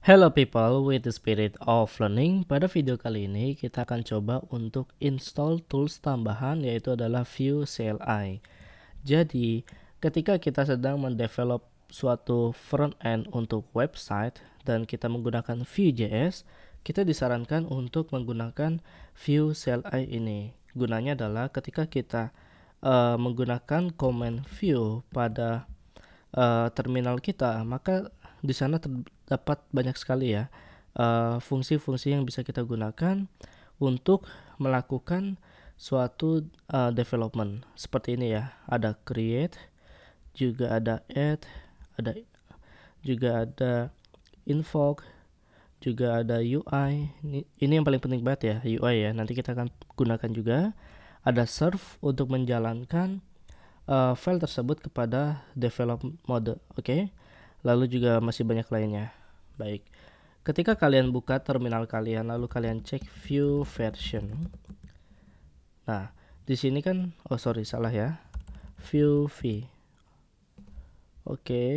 Hello people with the spirit of learning Pada video kali ini kita akan coba untuk install tools tambahan yaitu adalah view CLI Jadi ketika kita sedang mendevelop suatu front end untuk website dan kita menggunakan Vue.js kita disarankan untuk menggunakan view CLI ini Gunanya adalah ketika kita uh, menggunakan command view pada uh, terminal kita maka di sana terdapat banyak sekali ya eh, fungsi-fungsi uh, yang bisa kita gunakan untuk melakukan suatu uh, development seperti ini ya. Ada create, juga ada add, ada juga ada invoke, juga ada UI. Ini, ini yang paling penting banget ya, UI ya. Nanti kita akan gunakan juga ada serve untuk menjalankan uh, file tersebut kepada develop mode. Oke, okay? lalu juga masih banyak lainnya. Baik. Ketika kalian buka terminal kalian lalu kalian cek view version. Nah, di sini kan oh sorry salah ya. View V. Oke. Okay.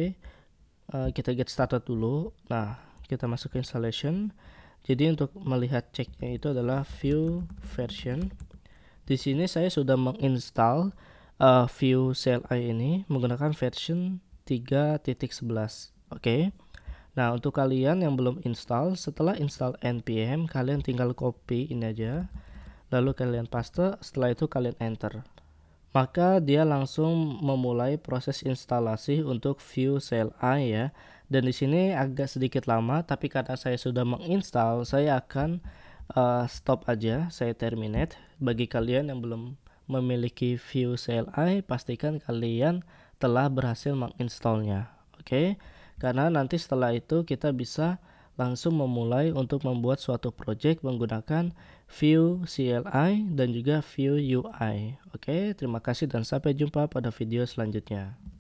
Uh, eh, kita get started dulu. Nah, kita masuk ke installation. Jadi untuk melihat ceknya itu adalah view version. Di sini saya sudah menginstall uh, eh, view CLI ini menggunakan version 3.11. Oke. Okay. Nah, untuk kalian yang belum install, setelah install npm kalian tinggal copy ini aja. Lalu kalian paste, setelah itu kalian enter. Maka dia langsung memulai proses instalasi untuk view CLI ya. Dan di sini agak sedikit lama, tapi karena saya sudah menginstall, saya akan uh, stop aja, saya terminate. Bagi kalian yang belum memiliki view CLI, pastikan kalian telah berhasil menginstalnya. Oke, okay? karena nanti setelah itu kita bisa langsung memulai untuk membuat suatu project menggunakan view CLI dan juga view UI. Oke, okay? terima kasih dan sampai jumpa pada video selanjutnya.